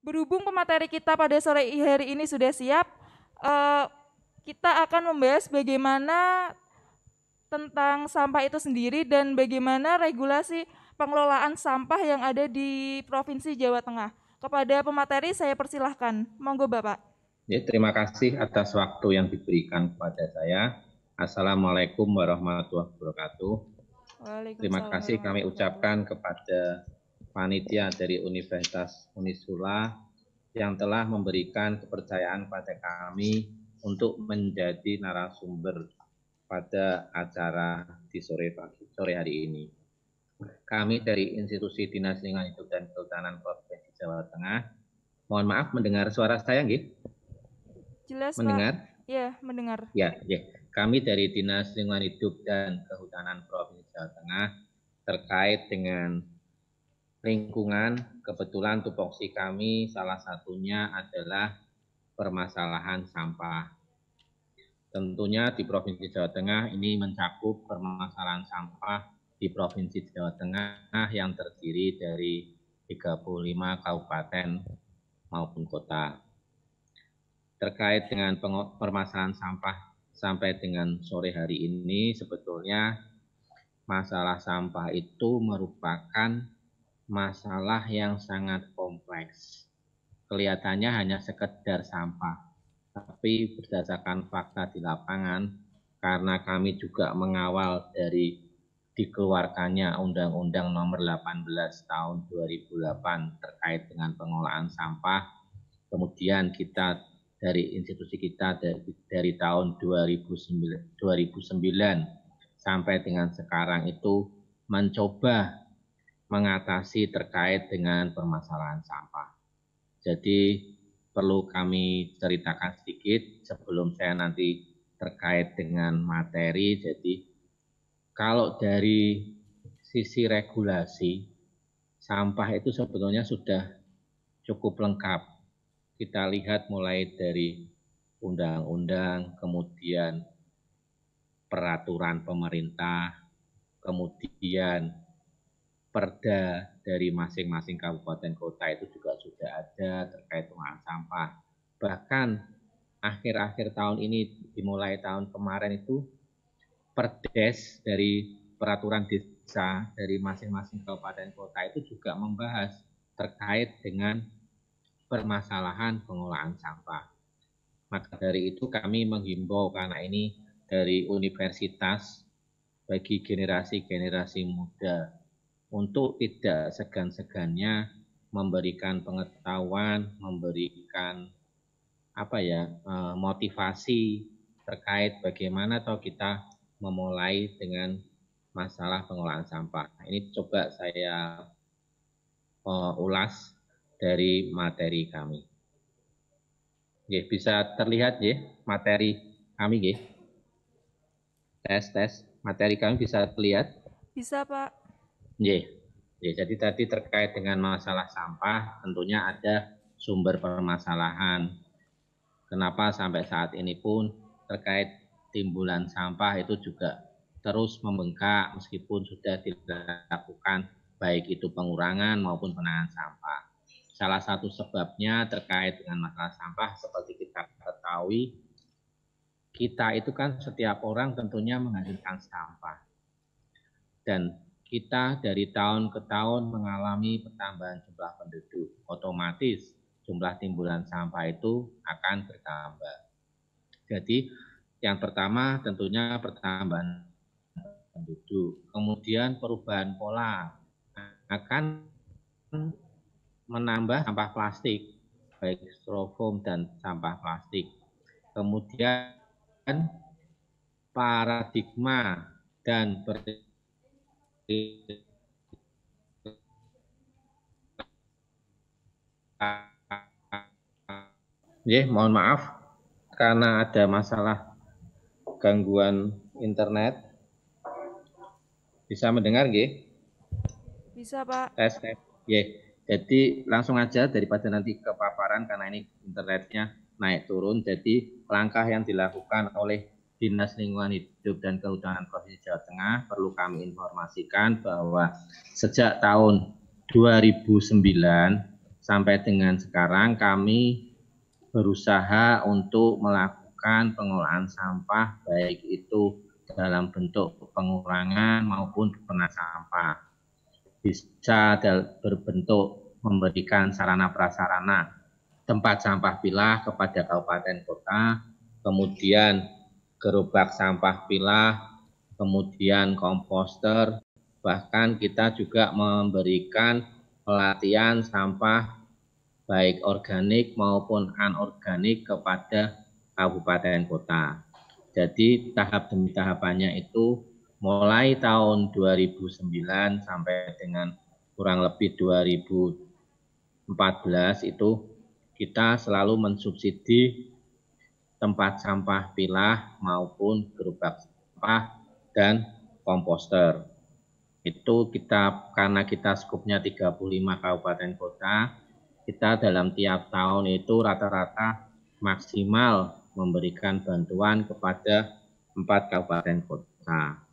Berhubung pemateri kita pada sore hari ini sudah siap, eh, kita akan membahas bagaimana tentang sampah itu sendiri dan bagaimana regulasi pengelolaan sampah yang ada di Provinsi Jawa Tengah. Kepada pemateri saya persilahkan. Monggo Bapak. Ya, terima kasih atas waktu yang diberikan kepada saya. Assalamualaikum warahmatullahi wabarakatuh. Terima kasih kami ucapkan kepada panitia dari Universitas Unisula yang telah memberikan kepercayaan pada kami untuk menjadi narasumber pada acara di sore sore hari ini. Kami dari Institusi Dinas Lingkungan Hidup dan Kehutanan Provinsi Jawa Tengah. Mohon maaf mendengar suara saya nggih? Jelas, mendengar? Pak. Ya, mendengar. Ya, ya. Kami dari Dinas Lingkungan Hidup dan Kehutanan Provinsi Jawa Tengah terkait dengan lingkungan. Kebetulan tupoksi kami salah satunya adalah permasalahan sampah. Tentunya di Provinsi Jawa Tengah ini mencakup permasalahan sampah di Provinsi Jawa Tengah yang terdiri dari 35 kabupaten maupun kota. Terkait dengan permasalahan sampah sampai dengan sore hari ini sebetulnya masalah sampah itu merupakan masalah yang sangat kompleks. Kelihatannya hanya sekedar sampah, tapi berdasarkan fakta di lapangan, karena kami juga mengawal dari dikeluarkannya Undang-Undang Nomor 18 Tahun 2008 terkait dengan pengolahan sampah. Kemudian kita dari institusi kita dari, dari tahun 2009, 2009 sampai dengan sekarang itu mencoba mengatasi terkait dengan permasalahan sampah. Jadi perlu kami ceritakan sedikit sebelum saya nanti terkait dengan materi. Jadi kalau dari sisi regulasi sampah itu sebetulnya sudah cukup lengkap. Kita lihat mulai dari undang-undang, kemudian peraturan pemerintah, kemudian perda dari masing-masing kabupaten kota itu juga sudah ada terkait pengolahan sampah. Bahkan akhir-akhir tahun ini dimulai tahun kemarin itu perdes dari peraturan desa dari masing-masing kabupaten kota itu juga membahas terkait dengan permasalahan pengolahan sampah. Maka dari itu kami menghimbau karena ini dari universitas bagi generasi-generasi muda untuk tidak segan-segannya memberikan pengetahuan, memberikan apa ya eh, motivasi terkait bagaimana atau kita memulai dengan masalah pengolahan sampah. Nah, ini coba saya uh, ulas dari materi kami. Ya, bisa terlihat ya materi kami ya. Tes tes materi kami bisa terlihat? Bisa, Pak. Iya. Iya, jadi tadi terkait dengan masalah sampah tentunya ada sumber permasalahan. Kenapa sampai saat ini pun terkait timbulan sampah itu juga terus membengkak meskipun sudah dilakukan baik itu pengurangan maupun penahan sampah. Salah satu sebabnya terkait dengan masalah sampah seperti kita ketahui kita itu kan setiap orang tentunya menghasilkan sampah. Dan kita dari tahun ke tahun mengalami pertambahan jumlah penduduk, otomatis jumlah timbulan sampah itu akan bertambah. Jadi yang pertama tentunya pertambahan penduduk, kemudian perubahan pola akan menambah sampah plastik, baik styrofoam dan sampah plastik. Kemudian paradigma dan per Ya, mohon maaf karena ada masalah gangguan internet. Bisa mendengar, G? Bisa, Pak. Tes, tes. Ya, jadi langsung aja daripada nanti kepaparan karena ini internetnya naik turun. Jadi langkah yang dilakukan oleh Dinas Lingkungan Hidup dan Kehutanan Provinsi Jawa Tengah perlu kami informasikan bahwa sejak tahun 2009 sampai dengan sekarang kami berusaha untuk melakukan pengolahan sampah baik itu dalam bentuk pengurangan maupun pernah sampah. Bisa berbentuk memberikan sarana prasarana tempat sampah pilah kepada kabupaten kota, kemudian gerobak sampah pilah, kemudian komposter, bahkan kita juga memberikan pelatihan sampah baik organik maupun anorganik kepada kabupaten kota. Jadi tahap demi tahapannya itu mulai tahun 2009 sampai dengan kurang lebih 2014 itu kita selalu mensubsidi tempat sampah pilah maupun gerobak sampah dan komposter. Itu kita karena kita skupnya 35 kabupaten kota, kita dalam tiap tahun itu rata-rata maksimal memberikan bantuan kepada empat kabupaten kota.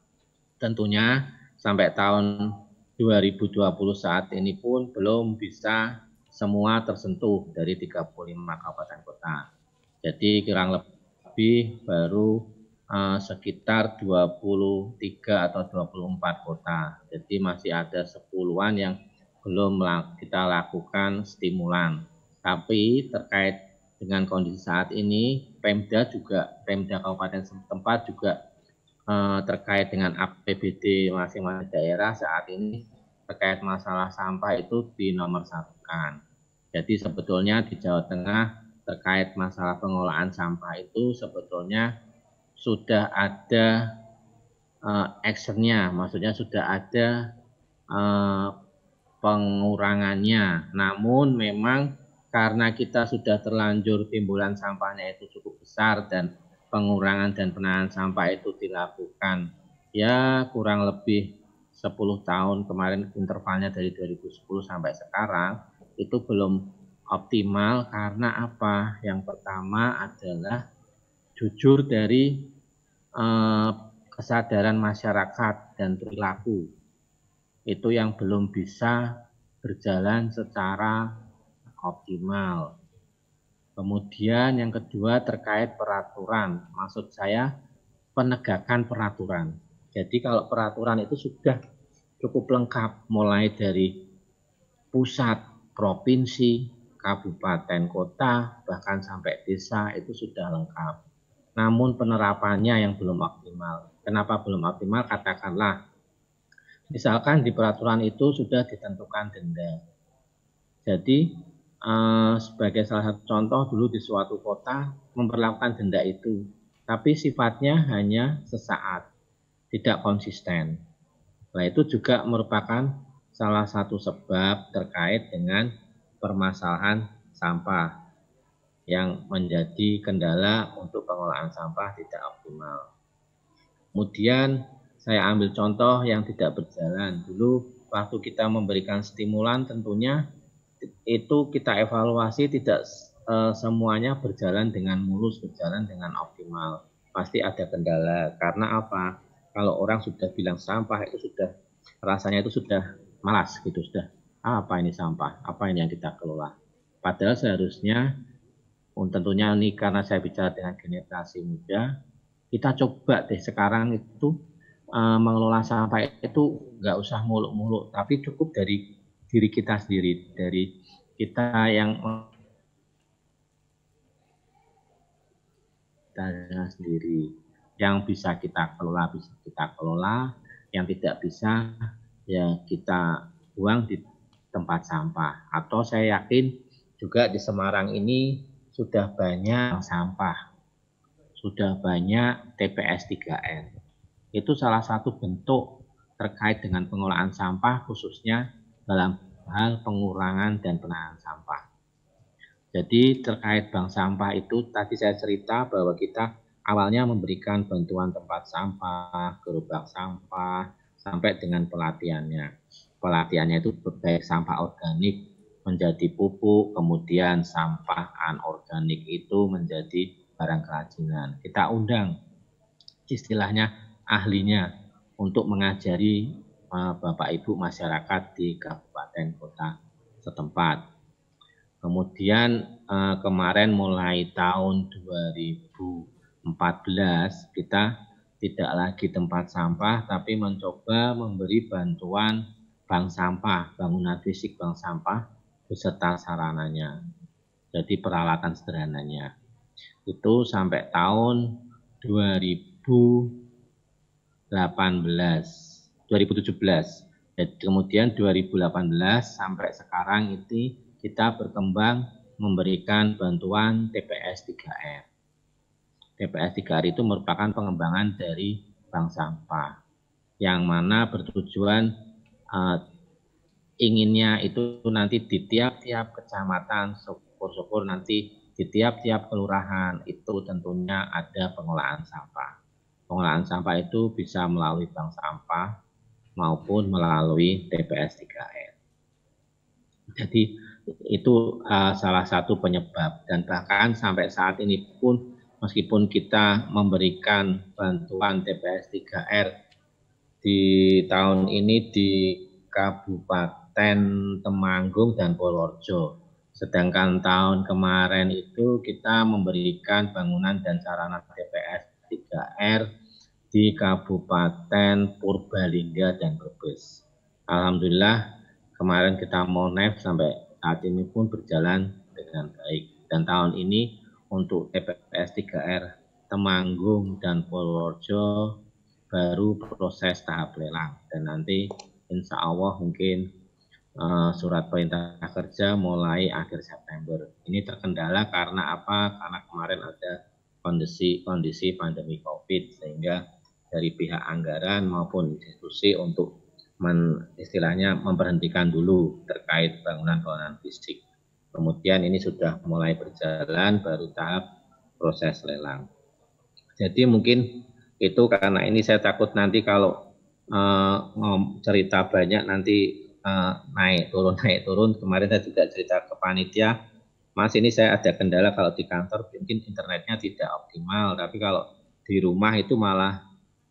Tentunya sampai tahun 2020 saat ini pun belum bisa semua tersentuh dari 35 kabupaten kota. Jadi kurang lebih baru uh, sekitar 23 atau 24 kota. Jadi masih ada sepuluhan yang belum kita lakukan stimulan. Tapi terkait dengan kondisi saat ini, Pemda juga, Pemda Kabupaten setempat juga eh, terkait dengan APBD masing-masing daerah saat ini terkait masalah sampah itu di Jadi sebetulnya di Jawa Tengah terkait masalah pengolahan sampah itu sebetulnya sudah ada uh, actionnya, maksudnya sudah ada uh, pengurangannya. Namun memang karena kita sudah terlanjur timbulan sampahnya itu cukup besar dan pengurangan dan penahan sampah itu dilakukan ya kurang lebih 10 tahun kemarin intervalnya dari 2010 sampai sekarang itu belum optimal karena apa? Yang pertama adalah jujur dari eh, kesadaran masyarakat dan perilaku. Itu yang belum bisa berjalan secara optimal. Kemudian yang kedua terkait peraturan. Maksud saya penegakan peraturan. Jadi kalau peraturan itu sudah cukup lengkap mulai dari pusat, provinsi, kabupaten, kota, bahkan sampai desa itu sudah lengkap. Namun penerapannya yang belum optimal. Kenapa belum optimal? Katakanlah, misalkan di peraturan itu sudah ditentukan denda. Jadi eh, sebagai salah satu contoh dulu di suatu kota memperlakukan denda itu, tapi sifatnya hanya sesaat, tidak konsisten. Nah itu juga merupakan salah satu sebab terkait dengan permasalahan sampah yang menjadi kendala untuk pengolahan sampah tidak optimal. Kemudian saya ambil contoh yang tidak berjalan. Dulu waktu kita memberikan stimulan tentunya itu kita evaluasi tidak e, semuanya berjalan dengan mulus, berjalan dengan optimal. Pasti ada kendala. Karena apa? Kalau orang sudah bilang sampah itu sudah rasanya itu sudah malas gitu, sudah apa ini sampah, apa ini yang kita kelola. Padahal seharusnya, tentunya ini karena saya bicara dengan generasi muda, kita coba deh sekarang itu uh, mengelola sampah itu nggak usah muluk-muluk, tapi cukup dari diri kita sendiri, dari kita yang kita sendiri, yang bisa kita kelola bisa kita kelola, yang tidak bisa ya kita buang di tempat sampah. Atau saya yakin juga di Semarang ini sudah banyak sampah, sudah banyak TPS 3N. Itu salah satu bentuk terkait dengan pengolahan sampah khususnya dalam hal pengurangan dan penahan sampah. Jadi terkait bank sampah itu tadi saya cerita bahwa kita awalnya memberikan bantuan tempat sampah, gerobak sampah, sampai dengan pelatihannya pelatihannya itu baik sampah organik menjadi pupuk, kemudian sampah anorganik itu menjadi barang kerajinan. Kita undang istilahnya ahlinya untuk mengajari eh, Bapak Ibu masyarakat di kabupaten kota setempat. Kemudian eh, kemarin mulai tahun 2014 kita tidak lagi tempat sampah tapi mencoba memberi bantuan bank sampah, bangunan fisik bank sampah beserta sarananya. Jadi peralatan sederhananya. Itu sampai tahun 2018 2017. Dan kemudian 2018 sampai sekarang itu kita berkembang memberikan bantuan TPS 3R. TPS 3R itu merupakan pengembangan dari bank sampah yang mana bertujuan uh, inginnya itu nanti di tiap-tiap kecamatan, syukur-syukur nanti di tiap-tiap kelurahan itu tentunya ada pengolahan sampah. Pengolahan sampah itu bisa melalui bank sampah maupun melalui TPS 3R. Jadi itu uh, salah satu penyebab dan bahkan sampai saat ini pun meskipun kita memberikan bantuan TPS 3R di tahun ini di Kabupaten Temanggung dan Purworejo. Sedangkan tahun kemarin itu kita memberikan bangunan dan sarana TPS 3R di Kabupaten Purbalingga dan Brebes. Alhamdulillah kemarin kita mau naik sampai saat ini pun berjalan dengan baik. Dan tahun ini untuk TPS 3R Temanggung dan Purworejo baru proses tahap lelang dan nanti insya Allah mungkin uh, surat perintah kerja mulai akhir September. Ini terkendala karena apa? Karena kemarin ada kondisi kondisi pandemi COVID sehingga dari pihak anggaran maupun institusi untuk men, istilahnya memberhentikan dulu terkait bangunan-bangunan fisik. Kemudian ini sudah mulai berjalan baru tahap proses lelang. Jadi mungkin itu karena ini saya takut nanti kalau uh, cerita banyak nanti uh, naik turun naik turun kemarin saya tidak cerita ke panitia mas ini saya ada kendala kalau di kantor mungkin internetnya tidak optimal tapi kalau di rumah itu malah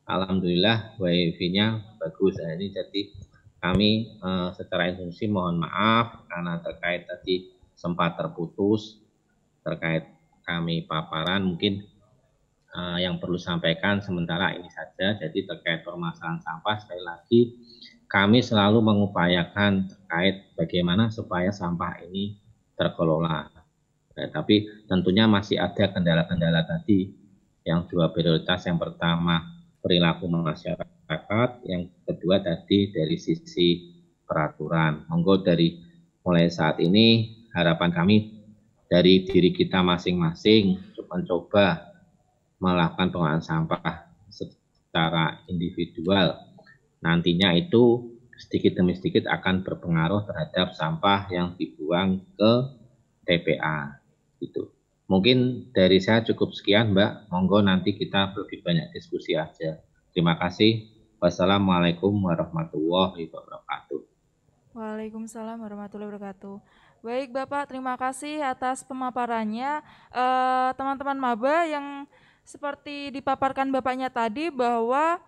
alhamdulillah wifi-nya bagus nah, ini jadi kami uh, secara instruksi mohon maaf karena terkait tadi sempat terputus terkait kami paparan mungkin uh, yang perlu sampaikan sementara ini saja. Jadi terkait permasalahan sampah sekali lagi kami selalu mengupayakan terkait bagaimana supaya sampah ini terkelola. Nah, tapi tentunya masih ada kendala-kendala tadi yang dua prioritas. Yang pertama perilaku masyarakat, yang kedua tadi dari sisi peraturan. Monggo dari mulai saat ini harapan kami dari diri kita masing-masing mencoba melakukan pengolahan sampah secara individual nantinya itu sedikit demi sedikit akan berpengaruh terhadap sampah yang dibuang ke TPA itu. Mungkin dari saya cukup sekian Mbak. Monggo nanti kita lebih banyak diskusi aja. Terima kasih. Wassalamualaikum warahmatullahi wabarakatuh. Waalaikumsalam warahmatullahi wabarakatuh. Baik Bapak, terima kasih atas pemaparannya. Eh, teman-teman uh, maba yang seperti dipaparkan Bapaknya tadi bahwa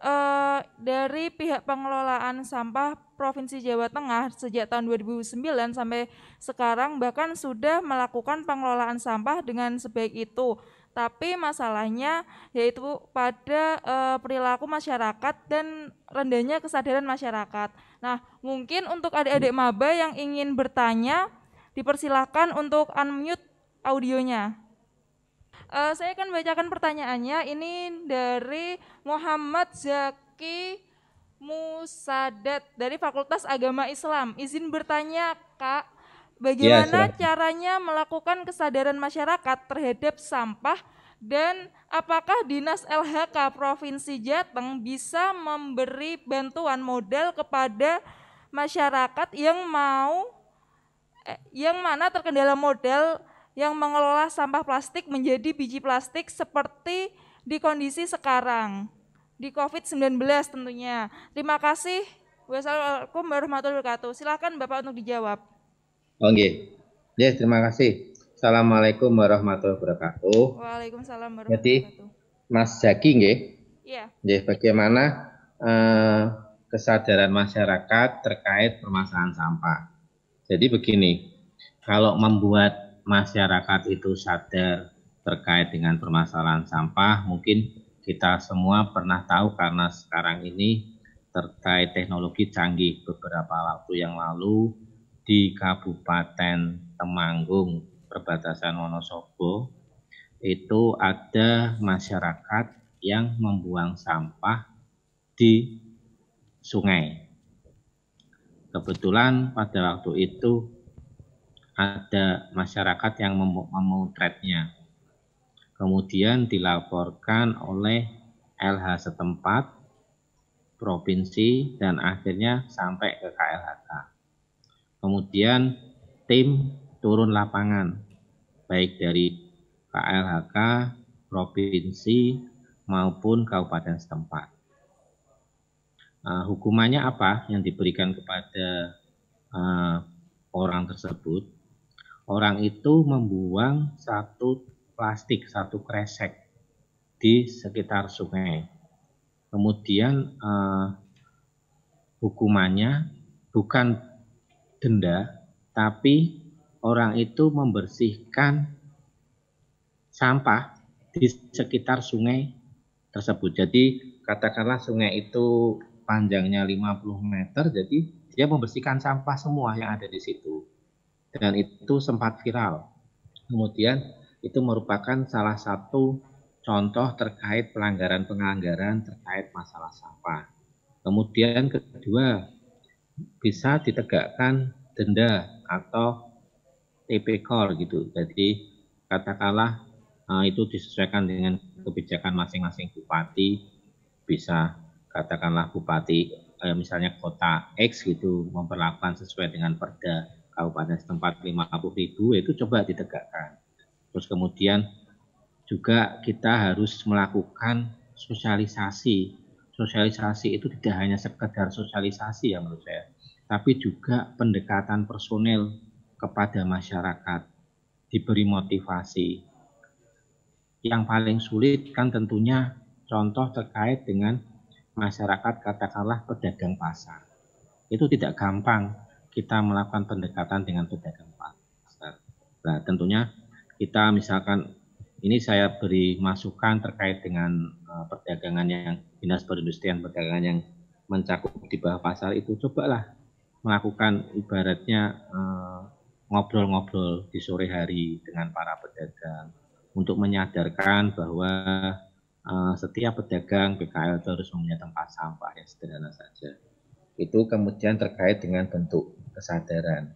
eh, dari pihak pengelolaan sampah Provinsi Jawa Tengah sejak tahun 2009 sampai sekarang bahkan sudah melakukan pengelolaan sampah dengan sebaik itu. Tapi masalahnya yaitu pada eh, perilaku masyarakat dan rendahnya kesadaran masyarakat. Nah, mungkin untuk adik-adik maba yang ingin bertanya dipersilahkan untuk unmute audionya. Uh, saya akan bacakan pertanyaannya. Ini dari Muhammad Zaki Musadat dari Fakultas Agama Islam. Izin bertanya, Kak, bagaimana ya, caranya melakukan kesadaran masyarakat terhadap sampah dan apakah Dinas LHK Provinsi Jateng bisa memberi bantuan modal kepada masyarakat yang mau eh, yang mana terkendala modal yang mengelola sampah plastik menjadi biji plastik seperti di kondisi sekarang di COVID-19 tentunya. Terima kasih. Wassalamualaikum warahmatullahi wabarakatuh. Silakan Bapak untuk dijawab. Oke. Okay. Ya, terima kasih. Assalamualaikum warahmatullahi wabarakatuh. Waalaikumsalam warahmatullahi wabarakatuh. Jadi, Mas Zaki nggih? Iya. Nggih, bagaimana uh, kesadaran masyarakat terkait permasalahan sampah. Jadi begini, kalau membuat masyarakat itu sadar terkait dengan permasalahan sampah. Mungkin kita semua pernah tahu karena sekarang ini terkait teknologi canggih beberapa waktu yang lalu di Kabupaten Temanggung perbatasan Wonosobo itu ada masyarakat yang membuang sampah di sungai. Kebetulan pada waktu itu ada masyarakat yang memotretnya. Kemudian dilaporkan oleh LH setempat, provinsi, dan akhirnya sampai ke KLHK. Kemudian tim turun lapangan, baik dari KLHK, provinsi, maupun kabupaten setempat. Nah, hukumannya apa yang diberikan kepada uh, orang tersebut? orang itu membuang satu plastik, satu kresek di sekitar sungai. Kemudian eh, hukumannya bukan denda, tapi orang itu membersihkan sampah di sekitar sungai tersebut. Jadi katakanlah sungai itu panjangnya 50 meter, jadi dia membersihkan sampah semua yang ada di situ dan itu sempat viral. Kemudian itu merupakan salah satu contoh terkait pelanggaran penganggaran terkait masalah sampah. Kemudian kedua, bisa ditegakkan denda atau call gitu. Jadi katakanlah eh, itu disesuaikan dengan kebijakan masing-masing bupati bisa katakanlah bupati eh, misalnya kota X gitu memperlakukan sesuai dengan perda kabupaten setempat 50 ribu ya itu coba ditegakkan. Terus kemudian juga kita harus melakukan sosialisasi. Sosialisasi itu tidak hanya sekedar sosialisasi ya menurut saya, tapi juga pendekatan personel kepada masyarakat diberi motivasi. Yang paling sulit kan tentunya contoh terkait dengan masyarakat katakanlah pedagang pasar. Itu tidak gampang kita melakukan pendekatan dengan pedagang pasar. Nah, tentunya kita misalkan ini saya beri masukan terkait dengan uh, perdagangan yang dinas perindustrian perdagangan yang mencakup di bawah pasar itu cobalah melakukan ibaratnya eh, ngobrol-ngobrol uh, di sore hari dengan para pedagang untuk menyadarkan bahwa uh, setiap pedagang PKL terus harus tempat sampah yang sederhana saja. Itu kemudian terkait dengan bentuk kesadaran.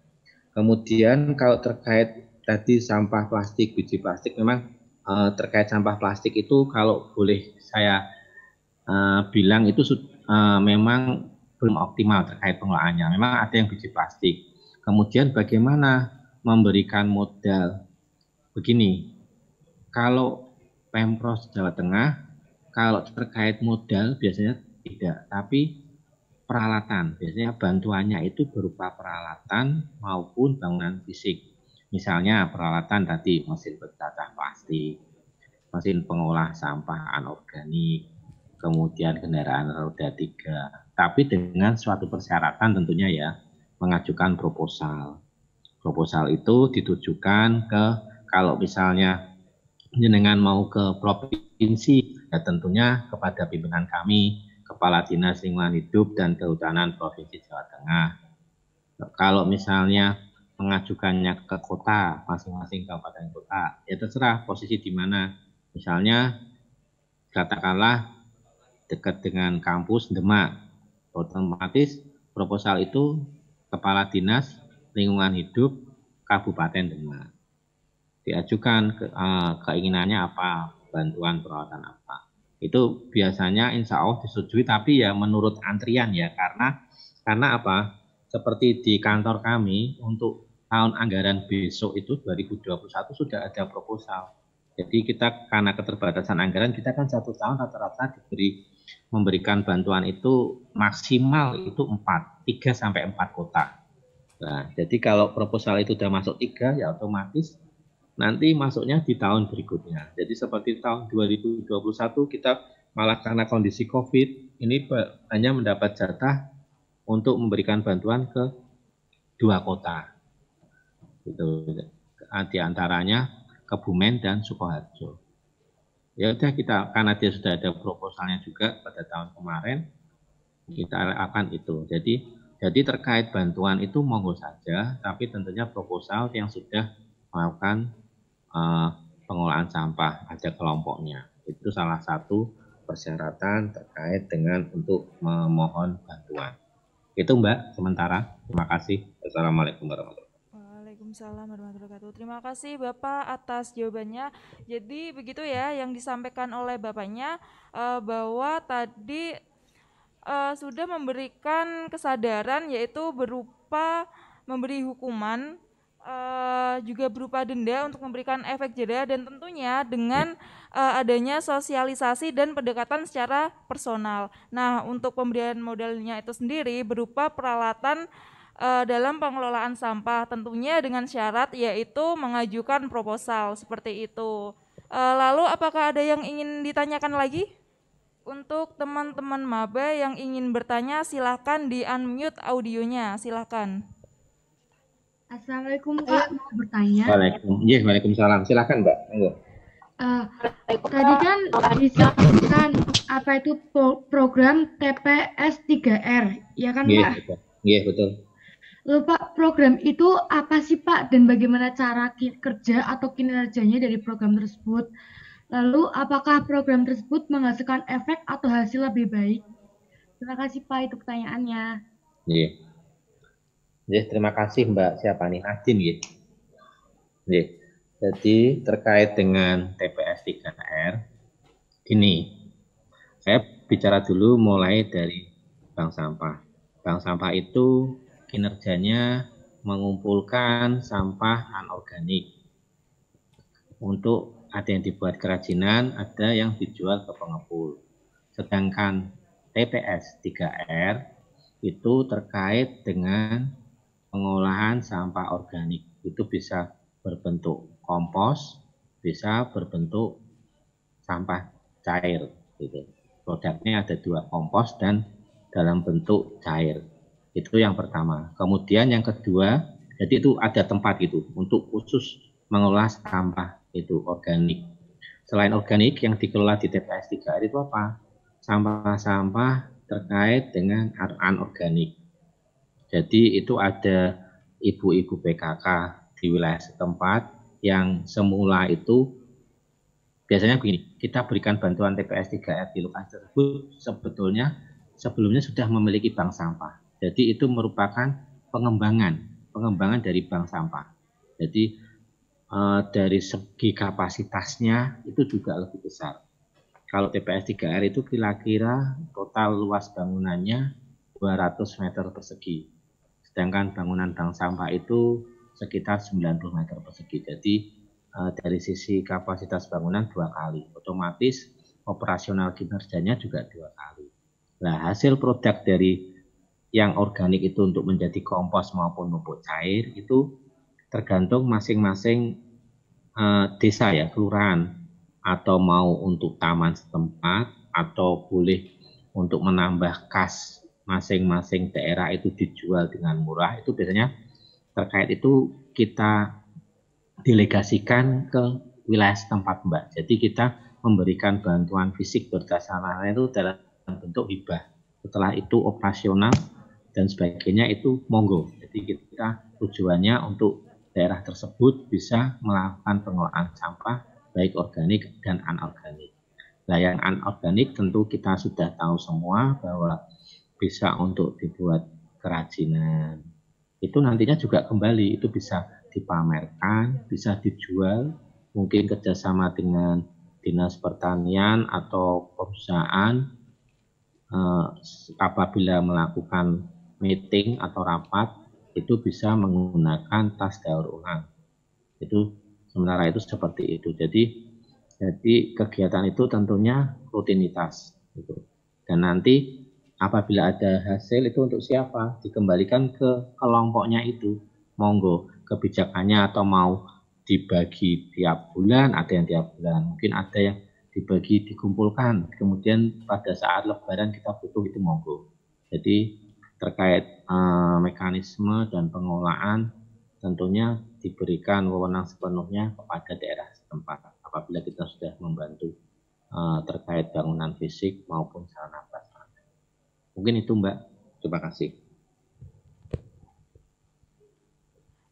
Kemudian kalau terkait tadi sampah plastik, biji plastik, memang eh, terkait sampah plastik itu kalau boleh saya eh, bilang itu eh, memang belum optimal terkait pengelolaannya. Memang ada yang biji plastik. Kemudian bagaimana memberikan modal? Begini, kalau Pemprov Jawa Tengah, kalau terkait modal biasanya tidak, tapi peralatan. Biasanya bantuannya itu berupa peralatan maupun bangunan fisik. Misalnya peralatan tadi mesin bercacah pasti, mesin pengolah sampah anorganik, kemudian kendaraan roda tiga. Tapi dengan suatu persyaratan tentunya ya, mengajukan proposal. Proposal itu ditujukan ke kalau misalnya jenengan mau ke provinsi, ya tentunya kepada pimpinan kami Kepala Dinas Lingkungan Hidup dan Kehutanan Provinsi Jawa Tengah. Kalau misalnya mengajukannya ke kota, masing-masing kabupaten kota, ya terserah posisi di mana. Misalnya katakanlah dekat dengan kampus Demak, otomatis proposal itu kepala dinas lingkungan hidup Kabupaten Demak diajukan ke, uh, keinginannya apa bantuan perawatan apa itu biasanya insya Allah disetujui tapi ya menurut antrian ya karena karena apa seperti di kantor kami untuk tahun anggaran besok itu 2021 sudah ada proposal jadi kita karena keterbatasan anggaran kita kan satu tahun rata-rata diberi memberikan bantuan itu maksimal itu 4 3 sampai 4 kota nah jadi kalau proposal itu sudah masuk tiga ya otomatis nanti masuknya di tahun berikutnya. Jadi seperti tahun 2021 kita malah karena kondisi COVID ini hanya mendapat jatah untuk memberikan bantuan ke dua kota. Gitu. Di antaranya Kebumen dan Sukoharjo. Ya udah kita karena dia sudah ada proposalnya juga pada tahun kemarin kita akan itu. Jadi jadi terkait bantuan itu monggo saja, tapi tentunya proposal yang sudah melakukan uh, pengolahan sampah, ada kelompoknya. Itu salah satu persyaratan terkait dengan untuk memohon bantuan. Itu Mbak, sementara. Terima kasih. Assalamualaikum warahmatullahi wabarakatuh. Waalaikumsalam warahmatullahi wabarakatuh. Terima kasih Bapak atas jawabannya. Jadi begitu ya yang disampaikan oleh Bapaknya eh, bahwa tadi eh, sudah memberikan kesadaran yaitu berupa memberi hukuman uh, juga berupa denda untuk memberikan efek jeda dan tentunya dengan uh, adanya sosialisasi dan pendekatan secara personal. Nah, untuk pemberian modalnya itu sendiri berupa peralatan uh, dalam pengelolaan sampah tentunya dengan syarat yaitu mengajukan proposal seperti itu. Uh, lalu apakah ada yang ingin ditanyakan lagi? Untuk teman-teman maba yang ingin bertanya silahkan di unmute audionya, silahkan. Assalamualaikum Kak, mau bertanya. Iya, waalaikumsalam. Yes, Silakan Mbak. Monggo. Uh, tadi kan disebutkan apa itu program TPS 3R, ya kan yes, iya, Pak? Iya, yes, betul. Lalu Pak, program itu apa sih Pak dan bagaimana cara kerja atau kinerjanya dari program tersebut? Lalu apakah program tersebut menghasilkan efek atau hasil lebih baik? Terima kasih Pak, itu pertanyaannya. Iya. Yes. Ya, terima kasih Mbak siapa nih Nadine ya. ya. Jadi terkait dengan TPS 3R ini saya bicara dulu mulai dari bank sampah. Bank sampah itu kinerjanya mengumpulkan sampah anorganik untuk ada yang dibuat kerajinan, ada yang dijual ke pengepul. Sedangkan TPS 3R itu terkait dengan pengolahan sampah organik itu bisa berbentuk kompos, bisa berbentuk sampah cair gitu. Produknya ada dua kompos dan dalam bentuk cair. Itu yang pertama. Kemudian yang kedua, jadi itu ada tempat itu untuk khusus mengolah sampah itu organik. Selain organik yang dikelola di TPS 3R itu apa? Sampah-sampah terkait dengan anorganik jadi itu ada ibu-ibu PKK di wilayah setempat yang semula itu biasanya begini, kita berikan bantuan TPS 3R di lokasi tersebut sebetulnya sebelumnya sudah memiliki bank sampah. Jadi itu merupakan pengembangan, pengembangan dari bank sampah. Jadi eh, dari segi kapasitasnya itu juga lebih besar. Kalau TPS 3R itu kira-kira total luas bangunannya 200 meter persegi sedangkan bangunan bank sampah itu sekitar 90 meter persegi. Jadi eh, dari sisi kapasitas bangunan dua kali, otomatis operasional kinerjanya juga dua kali. Nah hasil produk dari yang organik itu untuk menjadi kompos maupun pupuk cair itu tergantung masing-masing eh, desa ya kelurahan atau mau untuk taman setempat atau boleh untuk menambah kas masing-masing daerah itu dijual dengan murah itu biasanya terkait itu kita delegasikan ke wilayah setempat mbak jadi kita memberikan bantuan fisik berdasarkan itu dalam bentuk hibah setelah itu operasional dan sebagainya itu monggo jadi kita tujuannya untuk daerah tersebut bisa melakukan pengelolaan sampah baik organik dan anorganik nah yang anorganik tentu kita sudah tahu semua bahwa bisa untuk dibuat kerajinan. Itu nantinya juga kembali itu bisa dipamerkan, bisa dijual, mungkin kerjasama dengan dinas pertanian atau perusahaan eh, apabila melakukan meeting atau rapat itu bisa menggunakan tas daur ulang. Itu sementara itu seperti itu. Jadi jadi kegiatan itu tentunya rutinitas gitu. Dan nanti apabila ada hasil itu untuk siapa dikembalikan ke kelompoknya itu monggo kebijakannya atau mau dibagi tiap bulan ada yang tiap bulan mungkin ada yang dibagi dikumpulkan kemudian pada saat lebaran kita butuh itu monggo jadi terkait uh, mekanisme dan pengelolaan tentunya diberikan wewenang sepenuhnya kepada daerah setempat apabila kita sudah membantu uh, terkait bangunan fisik maupun sarana Mungkin itu Mbak. Terima kasih.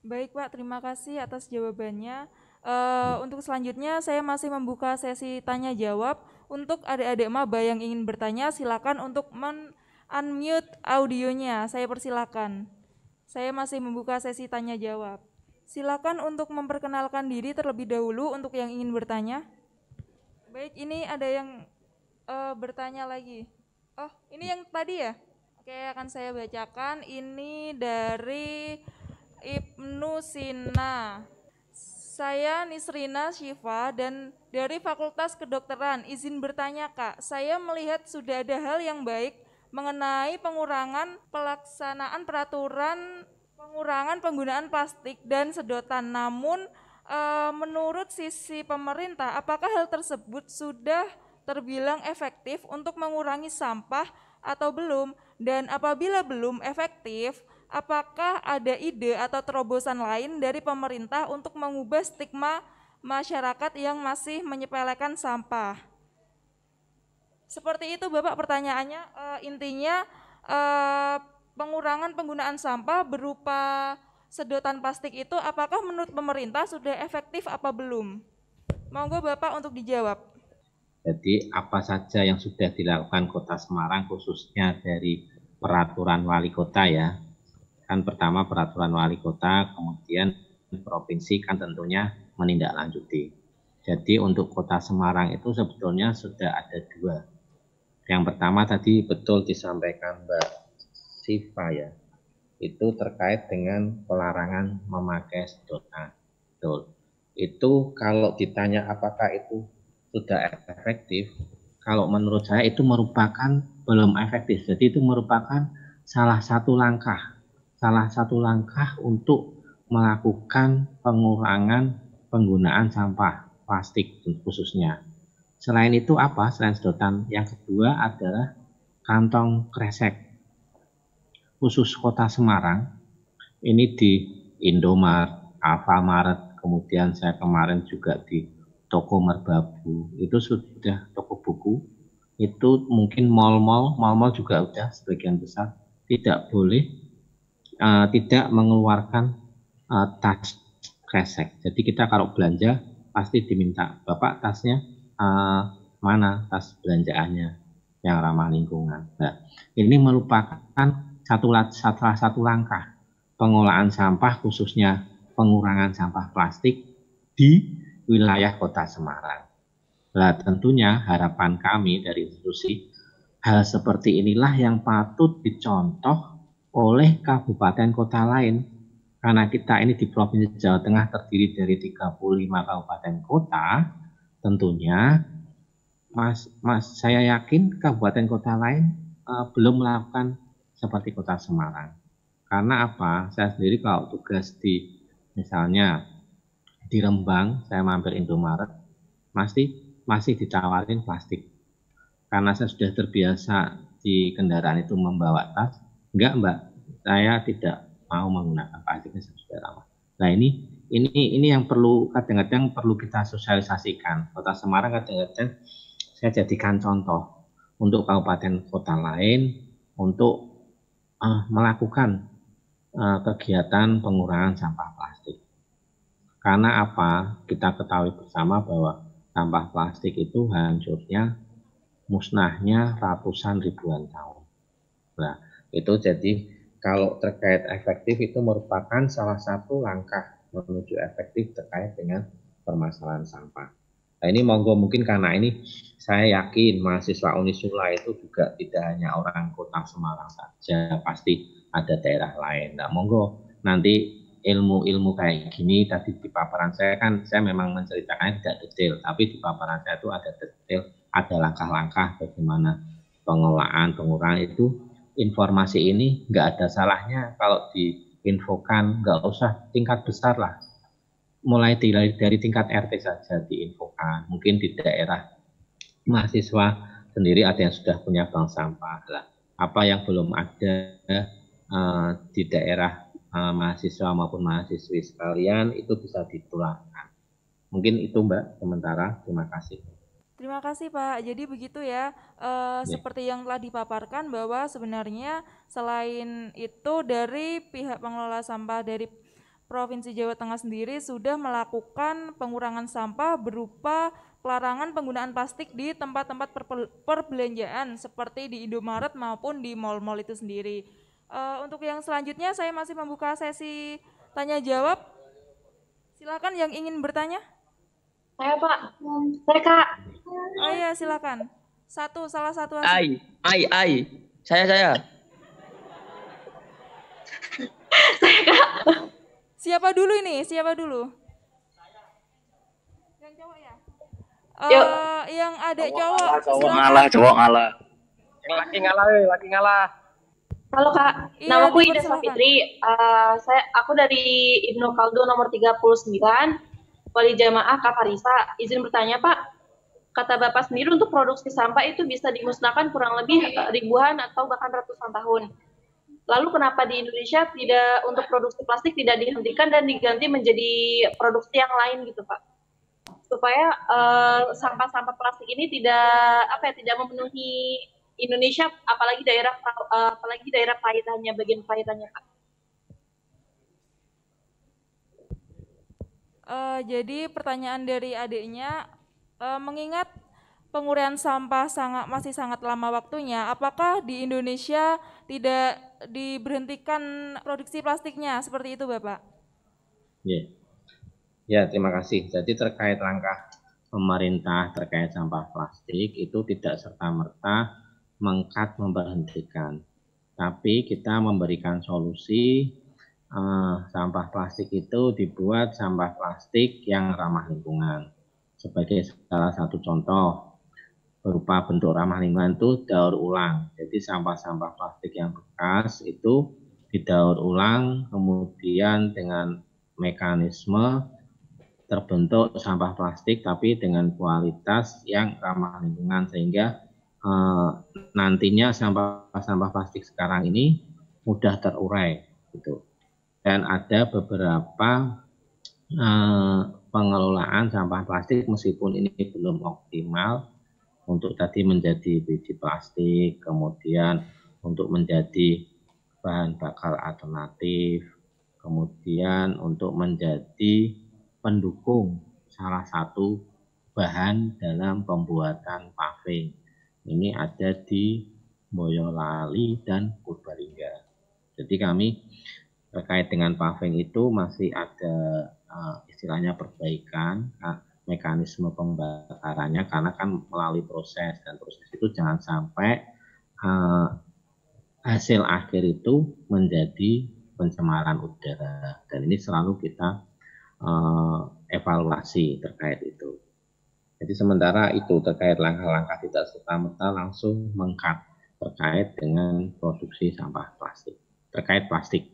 Baik Pak, terima kasih atas jawabannya. Uh, untuk selanjutnya saya masih membuka sesi tanya jawab. Untuk adik-adik maba yang ingin bertanya silakan untuk men unmute audionya. Saya persilakan. Saya masih membuka sesi tanya jawab. Silakan untuk memperkenalkan diri terlebih dahulu untuk yang ingin bertanya. Baik, ini ada yang uh, bertanya lagi. Oh, ini yang tadi ya? Oke, akan saya bacakan. Ini dari Ibnu Sina. Saya Nisrina Syifa dan dari Fakultas Kedokteran. Izin bertanya Kak, saya melihat sudah ada hal yang baik mengenai pengurangan pelaksanaan peraturan pengurangan penggunaan plastik dan sedotan. Namun eh, menurut sisi pemerintah, apakah hal tersebut sudah terbilang efektif untuk mengurangi sampah atau belum? Dan apabila belum efektif, apakah ada ide atau terobosan lain dari pemerintah untuk mengubah stigma masyarakat yang masih menyepelekan sampah? Seperti itu Bapak pertanyaannya, e, intinya e, pengurangan penggunaan sampah berupa sedotan plastik itu apakah menurut pemerintah sudah efektif apa belum? Monggo Bapak untuk dijawab. Jadi apa saja yang sudah dilakukan Kota Semarang khususnya dari peraturan wali kota ya. Kan pertama peraturan wali kota, kemudian provinsi kan tentunya menindaklanjuti. Jadi untuk Kota Semarang itu sebetulnya sudah ada dua. Yang pertama tadi betul disampaikan Mbak Siva ya. Itu terkait dengan pelarangan memakai sedotan. Betul. Itu kalau ditanya apakah itu sudah efektif, kalau menurut saya itu merupakan belum efektif. Jadi itu merupakan salah satu langkah, salah satu langkah untuk melakukan pengurangan penggunaan sampah plastik khususnya. Selain itu apa? Selain sedotan, yang kedua adalah kantong kresek. Khusus kota Semarang, ini di Indomaret, Alfamaret, kemudian saya kemarin juga di toko merbabu itu sudah toko buku itu mungkin mal-mal mal-mal juga sudah sebagian besar tidak boleh uh, tidak mengeluarkan uh, tas kresek jadi kita kalau belanja pasti diminta bapak tasnya uh, mana tas belanjaannya yang ramah lingkungan nah ini merupakan satu salah satu langkah pengolahan sampah khususnya pengurangan sampah plastik di wilayah Kota Semarang. Nah, tentunya harapan kami dari institusi hal seperti inilah yang patut dicontoh oleh kabupaten kota lain karena kita ini di Provinsi Jawa Tengah terdiri dari 35 kabupaten kota, tentunya Mas, mas saya yakin kabupaten kota lain uh, belum melakukan seperti Kota Semarang. Karena apa? Saya sendiri kalau tugas di misalnya di Rembang saya mampir Indomaret masih masih ditawarin plastik karena saya sudah terbiasa di kendaraan itu membawa tas enggak mbak saya tidak mau menggunakan plastiknya saya sudah lama nah ini ini ini yang perlu kadang-kadang perlu kita sosialisasikan kota Semarang kadang-kadang saya jadikan contoh untuk kabupaten kota lain untuk uh, melakukan uh, kegiatan pengurangan sampah plastik karena apa? Kita ketahui bersama bahwa sampah plastik itu hancurnya, musnahnya ratusan ribuan tahun. Nah, itu jadi kalau terkait efektif itu merupakan salah satu langkah menuju efektif terkait dengan permasalahan sampah. Nah, ini monggo mungkin karena ini saya yakin mahasiswa Unisula itu juga tidak hanya orang kota Semarang saja, pasti ada daerah lain. Nah, monggo nanti ilmu-ilmu kayak gini tadi di paparan saya kan saya memang menceritakannya tidak detail tapi di paparan saya itu ada detail ada langkah-langkah bagaimana pengelolaan pengurangan itu informasi ini nggak ada salahnya kalau diinfokan nggak usah tingkat besar lah mulai dari, dari tingkat RT saja diinfokan mungkin di daerah mahasiswa sendiri ada yang sudah punya bank sampah lah apa yang belum ada uh, di daerah uh, mahasiswa maupun mahasiswi sekalian itu bisa ditularkan. Mungkin itu Mbak sementara. Terima kasih. Terima kasih Pak. Jadi begitu ya, uh, ya. seperti yang telah dipaparkan bahwa sebenarnya selain itu dari pihak pengelola sampah dari Provinsi Jawa Tengah sendiri sudah melakukan pengurangan sampah berupa pelarangan penggunaan plastik di tempat-tempat perbelanjaan seperti di Indomaret maupun di mal-mal itu sendiri. Uh, untuk yang selanjutnya saya masih membuka sesi tanya jawab. Silakan yang ingin bertanya. Saya Pak. Saya Kak. Oh iya silakan. Satu salah satu. Ai, ai, ai. Saya saya. saya Kak. Siapa dulu ini? Siapa dulu? Yang cowok ya? Yuk. Uh, eh, yang ada cowok. Cowok ngalah, cowok ngalah. Laki ngalah, eh, laki ngalah. Halo Kak, iya, nama aku Ida Fitri. Uh, eh, saya aku dari Ibnu Kaldo nomor 39, Wali Jamaah Kak Farisa. Izin bertanya Pak, kata Bapak sendiri untuk produksi sampah itu bisa dimusnahkan kurang lebih iya, iya. ribuan atau bahkan ratusan tahun. Lalu kenapa di Indonesia tidak untuk produksi plastik tidak dihentikan dan diganti menjadi produksi yang lain gitu Pak? Supaya eh, sampah-sampah uh, plastik ini tidak apa ya tidak memenuhi Indonesia apalagi daerah eh, apalagi daerah pahitannya, bagian pahitannya, Kak? Uh, jadi pertanyaan dari adiknya uh, mengingat penguraian sampah sangat masih sangat lama waktunya, apakah di Indonesia tidak diberhentikan produksi plastiknya seperti itu, Bapak? Ya, yeah. ya terima kasih. Jadi terkait langkah pemerintah terkait sampah plastik itu tidak serta merta mengkat memberhentikan, tapi kita memberikan solusi uh, sampah plastik itu dibuat sampah plastik yang ramah lingkungan. Sebagai salah satu contoh berupa bentuk ramah lingkungan itu daur ulang. Jadi sampah-sampah plastik yang bekas itu didaur ulang kemudian dengan mekanisme terbentuk sampah plastik tapi dengan kualitas yang ramah lingkungan sehingga Eh, nantinya sampah-sampah plastik sekarang ini mudah terurai gitu. Dan ada beberapa eh, pengelolaan sampah plastik meskipun ini belum optimal untuk tadi menjadi biji plastik, kemudian untuk menjadi bahan bakar alternatif, kemudian untuk menjadi pendukung salah satu bahan dalam pembuatan paving. Ini ada di Boyolali dan Purbalingga. Jadi kami terkait dengan paving itu masih ada uh, istilahnya perbaikan uh, mekanisme pembakarannya karena kan melalui proses dan proses itu jangan sampai uh, hasil akhir itu menjadi pencemaran udara dan ini selalu kita uh, evaluasi terkait itu. Jadi sementara itu terkait langkah-langkah tidak serta-merta langsung mengkat terkait dengan produksi sampah plastik, terkait plastik.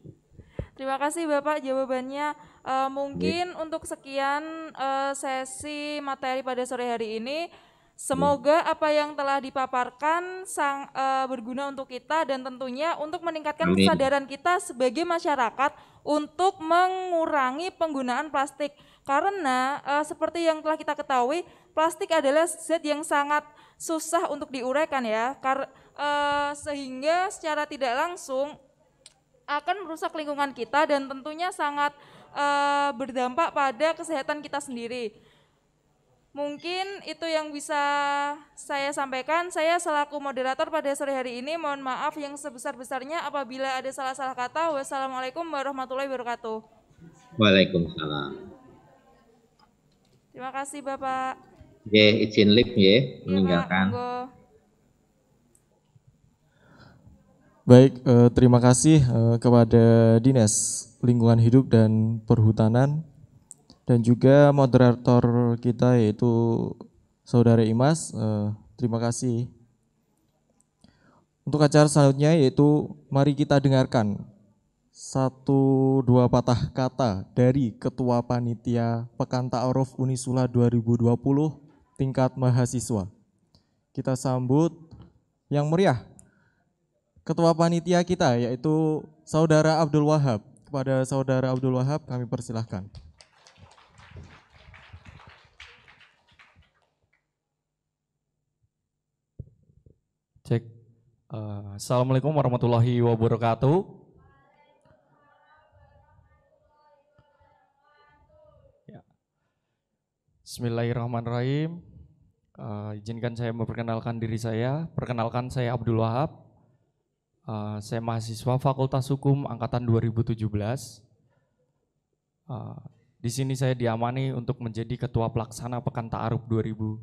Terima kasih Bapak jawabannya. E, mungkin ya. untuk sekian e, sesi materi pada sore hari ini. Semoga iya. apa yang telah dipaparkan sang uh, berguna untuk kita dan tentunya untuk meningkatkan Amin. kesadaran kita sebagai masyarakat untuk mengurangi penggunaan plastik. Karena uh, seperti yang telah kita ketahui, Plastik adalah zat yang sangat susah untuk diuraikan ya, kar, e, sehingga secara tidak langsung akan merusak lingkungan kita dan tentunya sangat e, berdampak pada kesehatan kita sendiri. Mungkin itu yang bisa saya sampaikan. Saya selaku moderator pada sore hari ini mohon maaf yang sebesar-besarnya apabila ada salah-salah kata. Wassalamualaikum warahmatullahi wabarakatuh. Waalaikumsalam. Terima kasih Bapak. Nggih, izin lip, ya meninggalkan. Baik, eh, terima kasih eh, kepada Dinas Lingkungan Hidup dan Perhutanan dan juga moderator kita yaitu Saudara Imas. Eh, terima kasih. Untuk acara selanjutnya yaitu mari kita dengarkan satu dua patah kata dari Ketua Panitia Pekan Ta'aruf Unisula 2020 tingkat mahasiswa. Kita sambut yang meriah ketua panitia kita yaitu saudara Abdul Wahab. Kepada saudara Abdul Wahab kami persilahkan. Cek. Uh, Assalamualaikum warahmatullahi wabarakatuh. Ya. Bismillahirrahmanirrahim. Uh, izinkan saya memperkenalkan diri saya. Perkenalkan saya Abdul Wahab. Uh, saya mahasiswa Fakultas Hukum angkatan 2017. Uh, eh, di sini saya diamani untuk menjadi ketua pelaksana Pekan Ta'aruf 2020.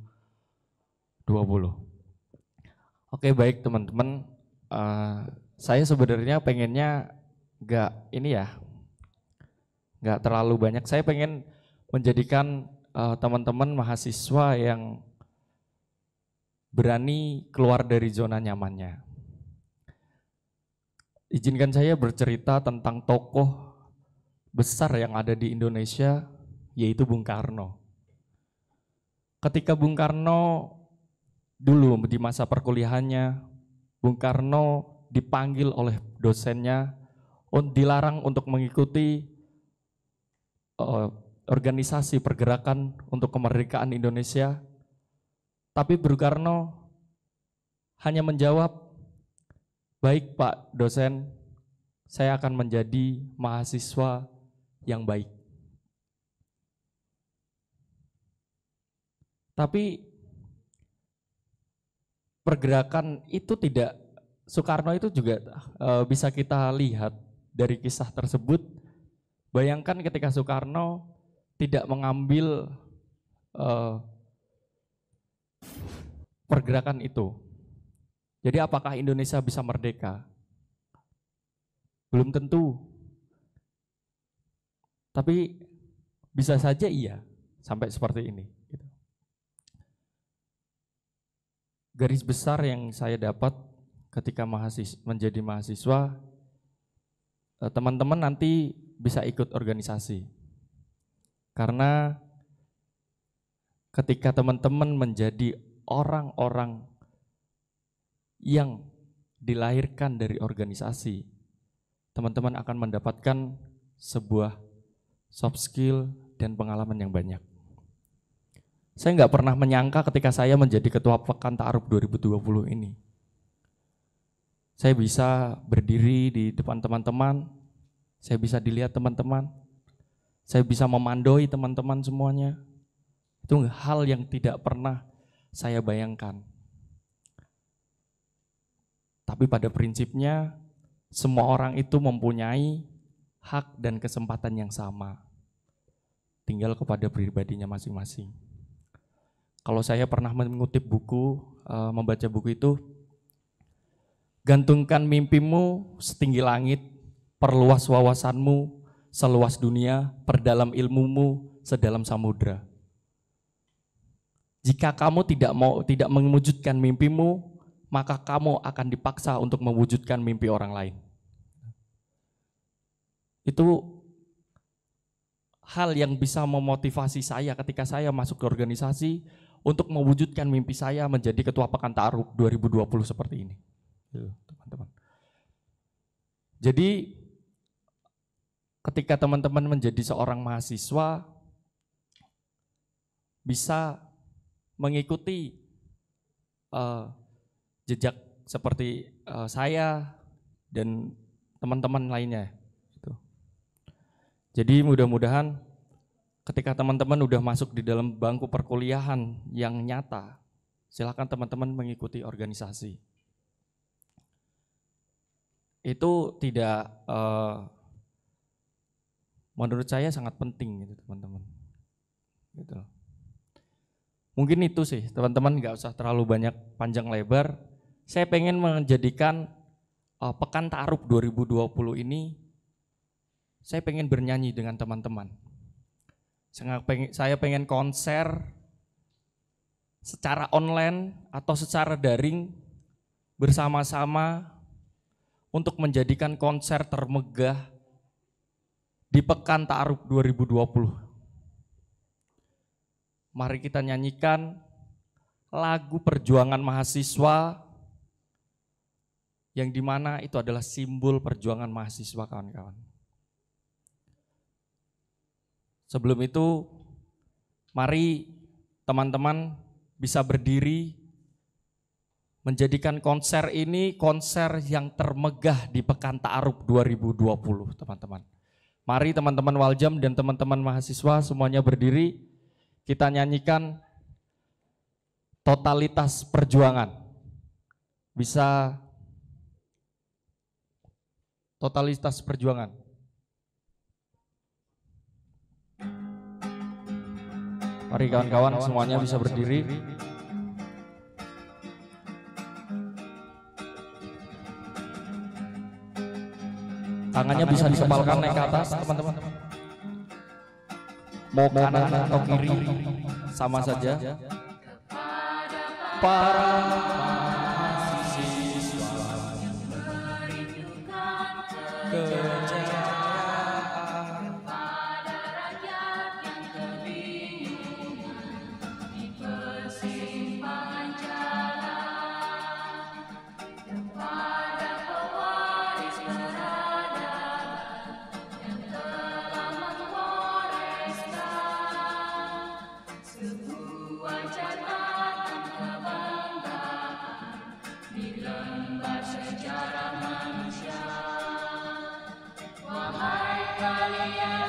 Oke, baik teman-teman. Uh, saya sebenarnya pengennya nggak ini ya, nggak terlalu banyak. Saya pengen menjadikan teman-teman uh, teman -teman mahasiswa yang berani keluar dari zona nyamannya. Izinkan saya bercerita tentang tokoh besar yang ada di Indonesia, yaitu Bung Karno. Ketika Bung Karno dulu di masa perkuliahannya, Bung Karno dipanggil oleh dosennya dilarang untuk mengikuti eh, organisasi pergerakan untuk kemerdekaan Indonesia tapi Bro Karno hanya menjawab, baik Pak dosen, saya akan menjadi mahasiswa yang baik. Tapi pergerakan itu tidak, Soekarno itu juga e, bisa kita lihat dari kisah tersebut. Bayangkan ketika Soekarno tidak mengambil e, pergerakan itu. Jadi apakah Indonesia bisa merdeka? Belum tentu. Tapi bisa saja iya sampai seperti ini. Gitu. Garis besar yang saya dapat ketika mahasiswa, menjadi mahasiswa, eh, teman-teman nanti bisa ikut organisasi. Karena ketika teman-teman menjadi orang-orang yang dilahirkan dari organisasi, teman-teman akan mendapatkan sebuah soft skill dan pengalaman yang banyak. Saya nggak pernah menyangka ketika saya menjadi ketua pekan Ta'aruf 2020 ini. Saya bisa berdiri di depan teman-teman, saya bisa dilihat teman-teman, saya bisa memandoi teman-teman semuanya, itu hal yang tidak pernah saya bayangkan. Tapi pada prinsipnya semua orang itu mempunyai hak dan kesempatan yang sama. Tinggal kepada pribadinya masing-masing. Kalau saya pernah mengutip buku, eh, membaca buku itu, gantungkan mimpimu setinggi langit, perluas wawasanmu seluas dunia, perdalam ilmumu sedalam samudra. Jika kamu tidak mau tidak mewujudkan mimpimu, maka kamu akan dipaksa untuk mewujudkan mimpi orang lain. Itu hal yang bisa memotivasi saya ketika saya masuk ke organisasi untuk mewujudkan mimpi saya menjadi ketua pekan ta'aruf 2020 seperti ini. Gitu, teman-teman. Jadi ketika teman-teman menjadi seorang mahasiswa bisa mengikuti uh, jejak seperti uh, saya dan teman-teman lainnya. Gitu. Jadi mudah-mudahan ketika teman-teman udah masuk di dalam bangku perkuliahan yang nyata, silakan teman-teman mengikuti organisasi. Itu tidak uh, menurut saya sangat penting gitu, teman-teman. Gitu. -teman. gitu. Mungkin itu sih, teman-teman nggak usah terlalu banyak panjang lebar. Saya pengen menjadikan uh, pekan taruh 2020 ini, saya pengen bernyanyi dengan teman-teman. Saya pengen konser secara online atau secara daring bersama-sama untuk menjadikan konser termegah di Pekan taruh 2020. Mari kita nyanyikan lagu perjuangan mahasiswa yang dimana itu adalah simbol perjuangan mahasiswa kawan-kawan. Sebelum itu, mari teman-teman bisa berdiri menjadikan konser ini konser yang termegah di Pekan Ta'aruf 2020, teman-teman. Mari teman-teman Waljam dan teman-teman mahasiswa semuanya berdiri kita nyanyikan totalitas perjuangan. Bisa totalitas perjuangan. Mari kawan-kawan semuanya bisa berdiri. Tangannya bisa disepalkan naik ke atas, teman-teman mau kanan atau kiri sama saja para Hallelujah.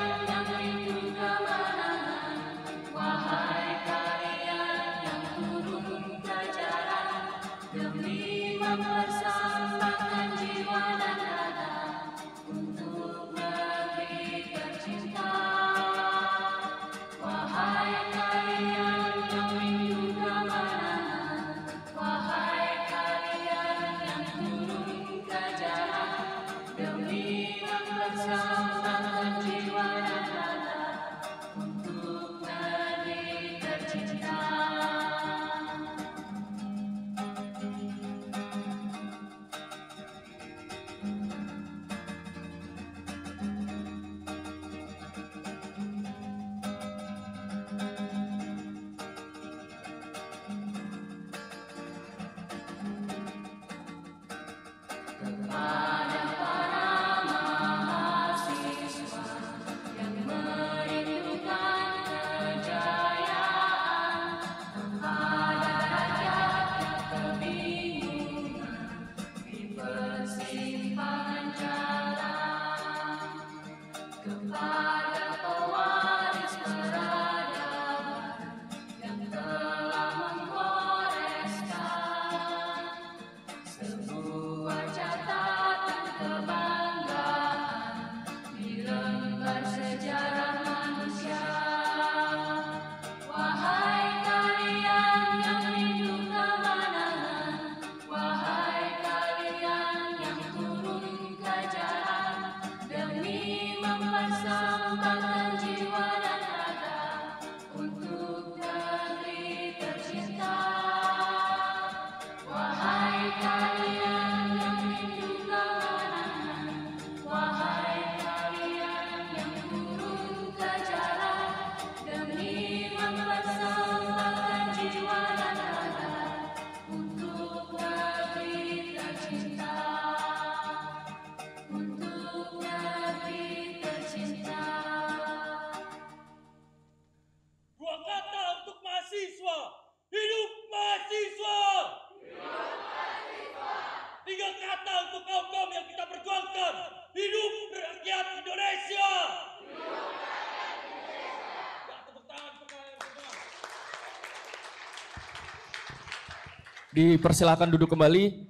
Dipersilakan duduk kembali.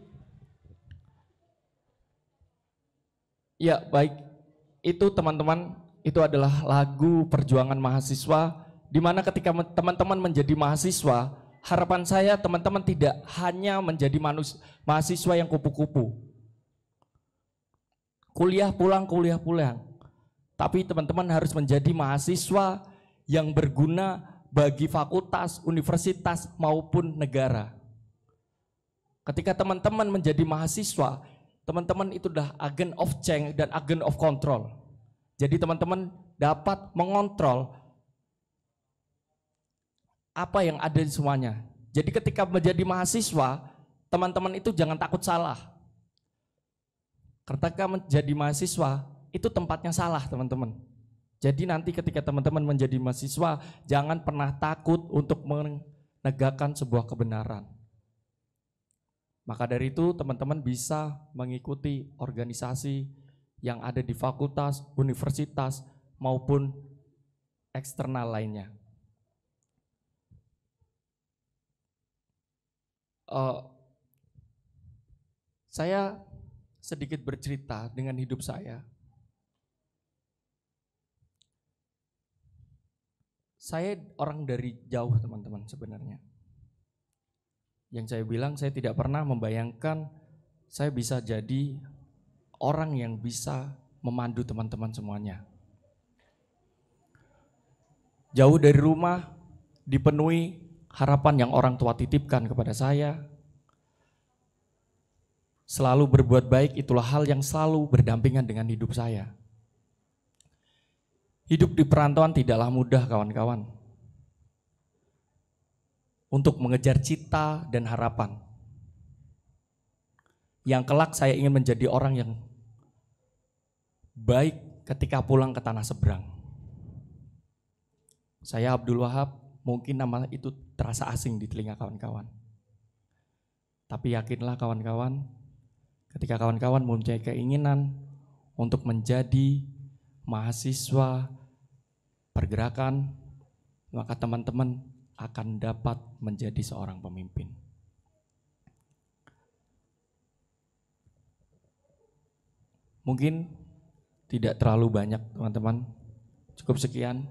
Ya, baik. Itu teman-teman, itu adalah lagu perjuangan mahasiswa di mana ketika teman-teman menjadi mahasiswa, harapan saya teman-teman tidak hanya menjadi manus, mahasiswa yang kupu-kupu. Kuliah pulang, kuliah pulang. Tapi teman-teman harus menjadi mahasiswa yang berguna bagi fakultas, universitas maupun negara. Ketika teman-teman menjadi mahasiswa, teman-teman itu sudah agen of change dan agen of control. Jadi teman-teman dapat mengontrol apa yang ada di semuanya. Jadi ketika menjadi mahasiswa, teman-teman itu jangan takut salah. Ketika menjadi mahasiswa, itu tempatnya salah teman-teman. Jadi nanti ketika teman-teman menjadi mahasiswa, jangan pernah takut untuk menegakkan sebuah kebenaran. Maka dari itu teman-teman bisa mengikuti organisasi yang ada di fakultas, universitas, maupun eksternal lainnya. Uh, saya sedikit bercerita dengan hidup saya. Saya orang dari jauh teman-teman sebenarnya. Yang saya bilang saya tidak pernah membayangkan saya bisa jadi orang yang bisa memandu teman-teman semuanya. Jauh dari rumah dipenuhi harapan yang orang tua titipkan kepada saya. Selalu berbuat baik itulah hal yang selalu berdampingan dengan hidup saya. Hidup di perantauan tidaklah mudah kawan-kawan untuk mengejar cita dan harapan. Yang kelak saya ingin menjadi orang yang baik ketika pulang ke tanah seberang. Saya Abdul Wahab, mungkin nama itu terasa asing di telinga kawan-kawan. Tapi yakinlah kawan-kawan, ketika kawan-kawan mempunyai keinginan untuk menjadi mahasiswa pergerakan, maka teman-teman akan dapat menjadi seorang pemimpin. Mungkin tidak terlalu banyak teman-teman, cukup sekian.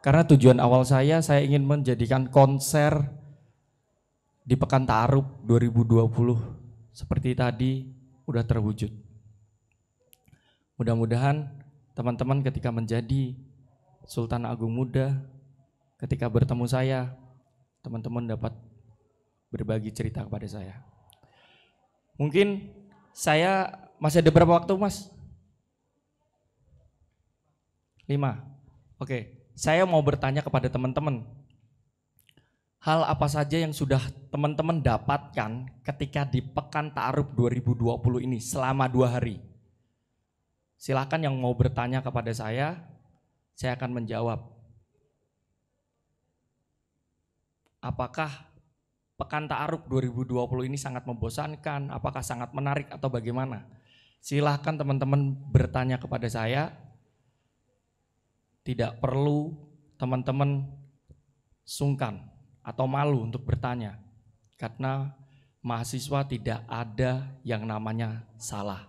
Karena tujuan awal saya, saya ingin menjadikan konser di Pekan Taruk 2020 seperti tadi udah terwujud. Mudah-mudahan teman-teman ketika menjadi Sultan Agung Muda ketika bertemu saya, teman-teman dapat berbagi cerita kepada saya. Mungkin saya masih ada berapa waktu, Mas? Lima. Oke, saya mau bertanya kepada teman-teman. Hal apa saja yang sudah teman-teman dapatkan ketika di Pekan Ta'aruf 2020 ini selama dua hari? Silahkan yang mau bertanya kepada saya, saya akan menjawab apakah pekan Ta'aruf 2020 ini sangat membosankan, apakah sangat menarik atau bagaimana? Silahkan teman-teman bertanya kepada saya. Tidak perlu teman-teman sungkan atau malu untuk bertanya. Karena mahasiswa tidak ada yang namanya salah.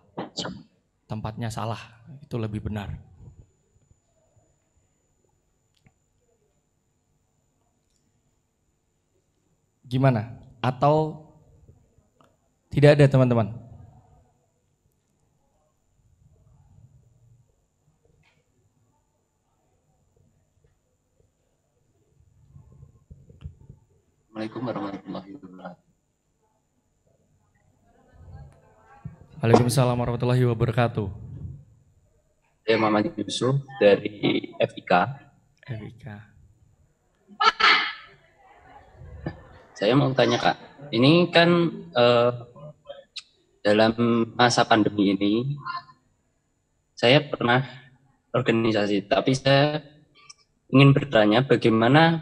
Tempatnya salah, itu lebih benar. Gimana? Atau tidak ada teman-teman? Assalamualaikum warahmatullahi wabarakatuh. Waalaikumsalam warahmatullahi wabarakatuh. Saya Muhammad Yusuf dari FIK. FIK. Saya mau tanya Kak, ini kan uh, dalam masa pandemi ini saya pernah organisasi, tapi saya ingin bertanya bagaimana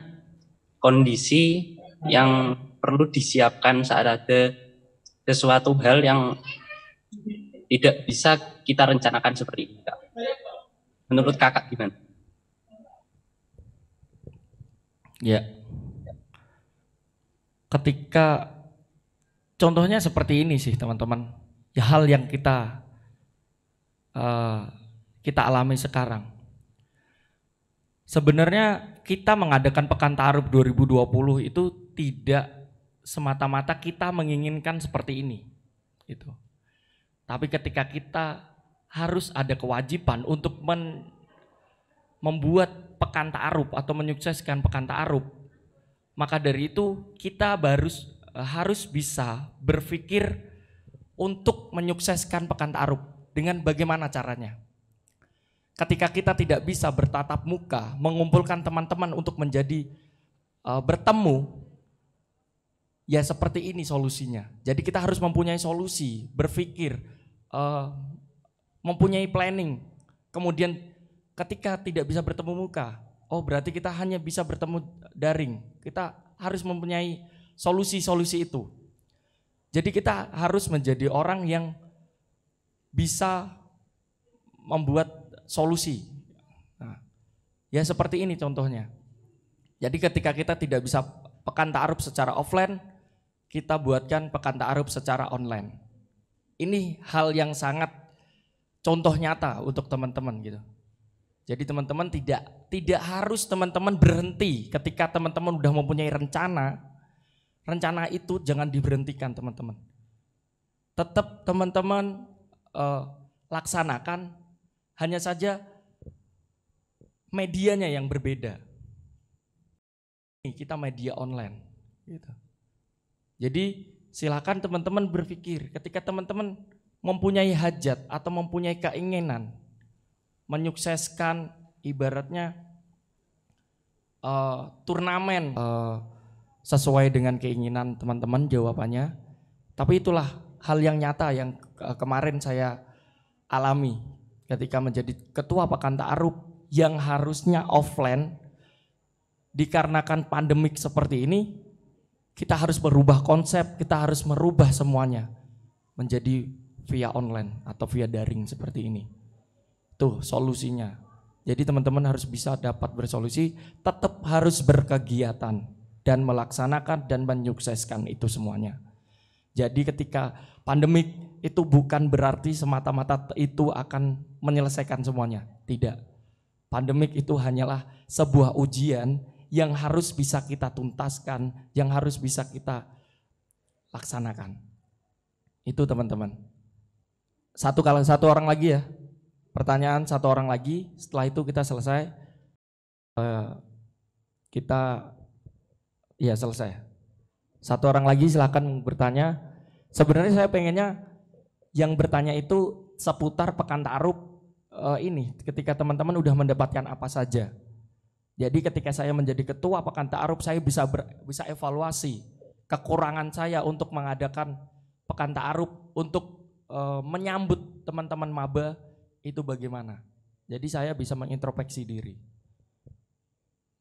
kondisi yang perlu disiapkan saat ada sesuatu hal yang tidak bisa kita rencanakan seperti ini, Kak. Menurut Kakak gimana? Ya, ketika contohnya seperti ini sih teman-teman ya hal yang kita uh, kita alami sekarang sebenarnya kita mengadakan pekan taruh 2020 itu tidak semata-mata kita menginginkan seperti ini itu tapi ketika kita harus ada kewajiban untuk men membuat pekan taruh atau menyukseskan pekan taruh maka dari itu kita harus eh, harus bisa berpikir untuk menyukseskan pekan taruh dengan bagaimana caranya. Ketika kita tidak bisa bertatap muka, mengumpulkan teman-teman untuk menjadi uh, bertemu, ya seperti ini solusinya. Jadi kita harus mempunyai solusi, berpikir, uh, mempunyai planning. Kemudian ketika tidak bisa bertemu muka, oh berarti kita hanya bisa bertemu daring. Kita harus mempunyai solusi-solusi itu. Jadi kita harus menjadi orang yang bisa membuat solusi. Nah, ya seperti ini contohnya. Jadi ketika kita tidak bisa pekan ta'aruf secara offline, kita buatkan pekan ta'aruf secara online. Ini hal yang sangat contoh nyata untuk teman-teman gitu. Jadi teman-teman tidak tidak harus teman-teman berhenti ketika teman-teman sudah mempunyai rencana. Rencana itu jangan diberhentikan teman-teman. Tetap teman-teman uh, laksanakan. Hanya saja medianya yang berbeda. ini Kita media online. Gitu. Jadi silakan teman-teman berpikir ketika teman-teman mempunyai hajat atau mempunyai keinginan menyukseskan ibaratnya uh, turnamen uh, sesuai dengan keinginan teman-teman jawabannya. Tapi itulah hal yang nyata yang ke kemarin saya alami ketika menjadi ketua Pekan Ta'aruf yang harusnya offline dikarenakan pandemik seperti ini kita harus merubah konsep, kita harus merubah semuanya menjadi via online atau via daring seperti ini. Tuh solusinya. Jadi teman-teman harus bisa dapat bersolusi, tetap harus berkegiatan dan melaksanakan dan menyukseskan itu semuanya. Jadi ketika pandemik itu bukan berarti semata-mata itu akan menyelesaikan semuanya. Tidak. Pandemik itu hanyalah sebuah ujian yang harus bisa kita tuntaskan, yang harus bisa kita laksanakan. Itu teman-teman. Satu kalau satu orang lagi ya pertanyaan satu orang lagi. Setelah itu kita selesai. Uh, kita ya selesai. Satu orang lagi silahkan bertanya. Sebenarnya saya pengennya yang bertanya itu seputar pekan taruh eh, uh, ini. Ketika teman-teman udah mendapatkan apa saja. Jadi ketika saya menjadi ketua pekan taruh saya bisa ber, bisa evaluasi kekurangan saya untuk mengadakan pekan taruh untuk uh, menyambut teman-teman maba itu bagaimana. Jadi saya bisa mengintrospeksi diri.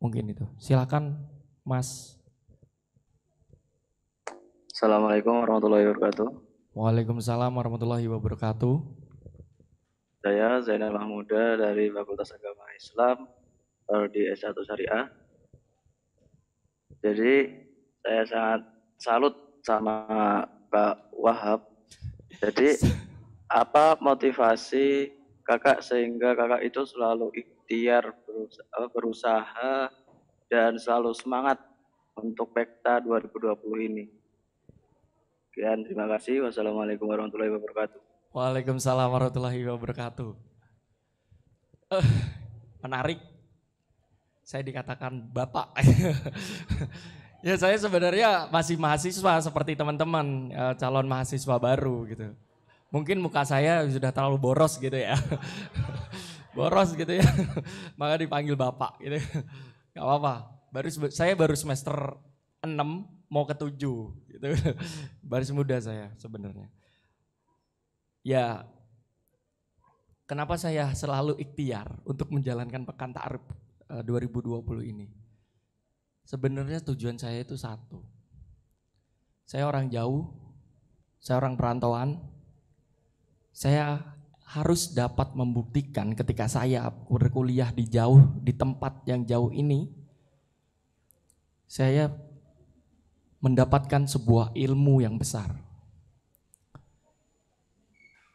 Mungkin itu. Silakan Mas. Assalamualaikum warahmatullahi wabarakatuh. Waalaikumsalam warahmatullahi wabarakatuh. Saya Zainal Mahmuda dari Fakultas Agama Islam eh, di S1 Syariah. Jadi saya sangat salut sama Pak Wahab. Jadi apa motivasi kakak sehingga kakak itu selalu ikhtiar berusaha, berusaha dan selalu semangat untuk Pekta 2020 ini. Sekian, terima kasih. Wassalamualaikum warahmatullahi wabarakatuh. Waalaikumsalam warahmatullahi wabarakatuh. Uh, menarik. Saya dikatakan bapak. ya saya sebenarnya masih mahasiswa seperti teman-teman eh, calon mahasiswa baru gitu mungkin muka saya sudah terlalu boros gitu ya. boros gitu ya. Maka dipanggil Bapak gitu. Gak apa-apa. Baru saya baru semester 6 mau ke 7 gitu. Baris muda saya sebenarnya. Ya kenapa saya selalu ikhtiar untuk menjalankan pekan Taaruf eh, 2020 ini. Sebenarnya tujuan saya itu satu. Saya orang jauh, saya orang perantauan, saya harus dapat membuktikan ketika saya berkuliah di jauh di tempat yang jauh ini saya mendapatkan sebuah ilmu yang besar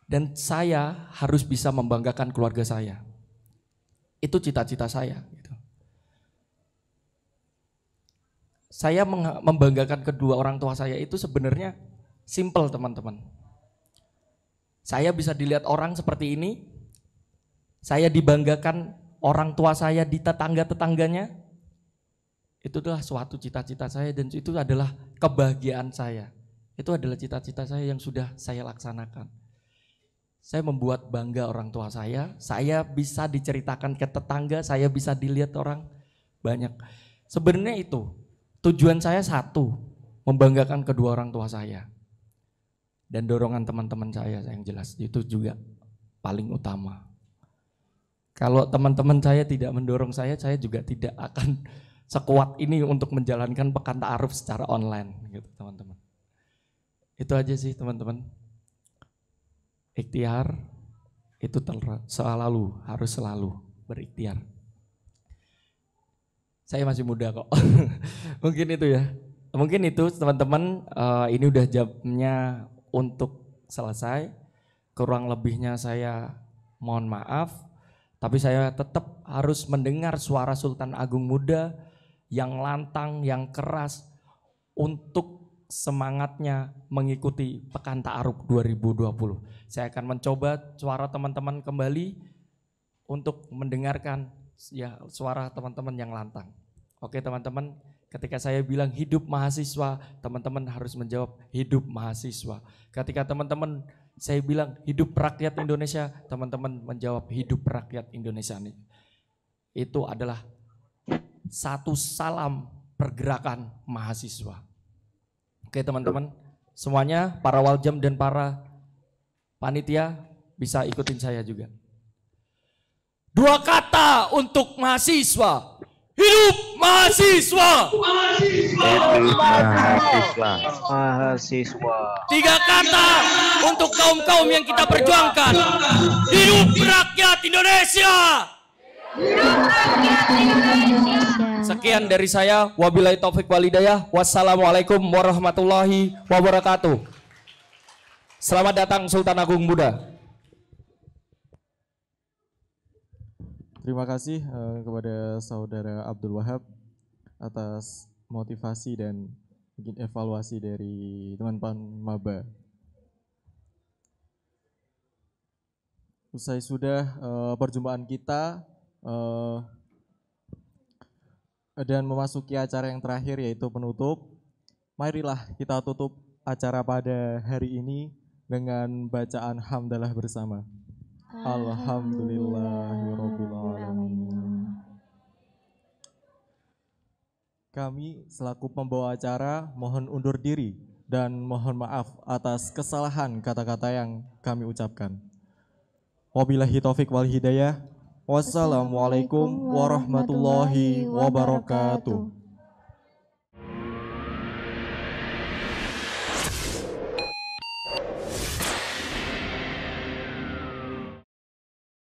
dan saya harus bisa membanggakan keluarga saya itu cita-cita saya gitu. saya membanggakan kedua orang tua saya itu sebenarnya simple teman-teman saya bisa dilihat orang seperti ini. Saya dibanggakan orang tua saya di tetangga-tetangganya. Itu adalah suatu cita-cita saya dan itu adalah kebahagiaan saya. Itu adalah cita-cita saya yang sudah saya laksanakan. Saya membuat bangga orang tua saya, saya bisa diceritakan ke tetangga, saya bisa dilihat orang banyak. Sebenarnya itu tujuan saya satu, membanggakan kedua orang tua saya dan dorongan teman-teman saya yang jelas itu juga paling utama. Kalau teman-teman saya tidak mendorong saya, saya juga tidak akan sekuat ini untuk menjalankan pekan ta'aruf secara online gitu teman-teman. Itu aja sih teman-teman. Ikhtiar itu selalu harus selalu berikhtiar. Saya masih muda kok. Mungkin itu ya. Mungkin itu teman-teman eh, ini udah jamnya untuk selesai. Kurang lebihnya saya mohon maaf, tapi saya tetap harus mendengar suara Sultan Agung Muda yang lantang, yang keras untuk semangatnya mengikuti Pekan Ta'aruf 2020. Saya akan mencoba suara teman-teman kembali untuk mendengarkan ya suara teman-teman yang lantang. Oke teman-teman, Ketika saya bilang hidup mahasiswa, teman-teman harus menjawab hidup mahasiswa. Ketika teman-teman saya bilang hidup rakyat Indonesia, teman-teman menjawab hidup rakyat Indonesia. Itu adalah satu salam pergerakan mahasiswa. Oke teman-teman, semuanya para waljam dan para panitia bisa ikutin saya juga. Dua kata untuk mahasiswa. Hidup Mahasiswa. Mahasiswa. Mahasiswa. Mahasiswa. Tiga kata untuk kaum-kaum yang kita perjuangkan. Hidup rakyat Indonesia. Sekian dari saya. Wabillahi taufik walidayah. Wassalamualaikum warahmatullahi wabarakatuh. Selamat datang Sultan Agung Muda. Terima kasih uh, kepada saudara Abdul Wahab atas motivasi dan mungkin evaluasi dari teman-teman maba. Usai sudah uh, perjumpaan kita uh, dan memasuki acara yang terakhir yaitu penutup, marilah kita tutup acara pada hari ini dengan bacaan hamdalah bersama. Alhamdulillahirrahmanirrahim Kami selaku pembawa acara mohon undur diri dan mohon maaf atas kesalahan kata-kata yang kami ucapkan. Wabillahi taufik wal hidayah. Wassalamualaikum warahmatullahi wabarakatuh.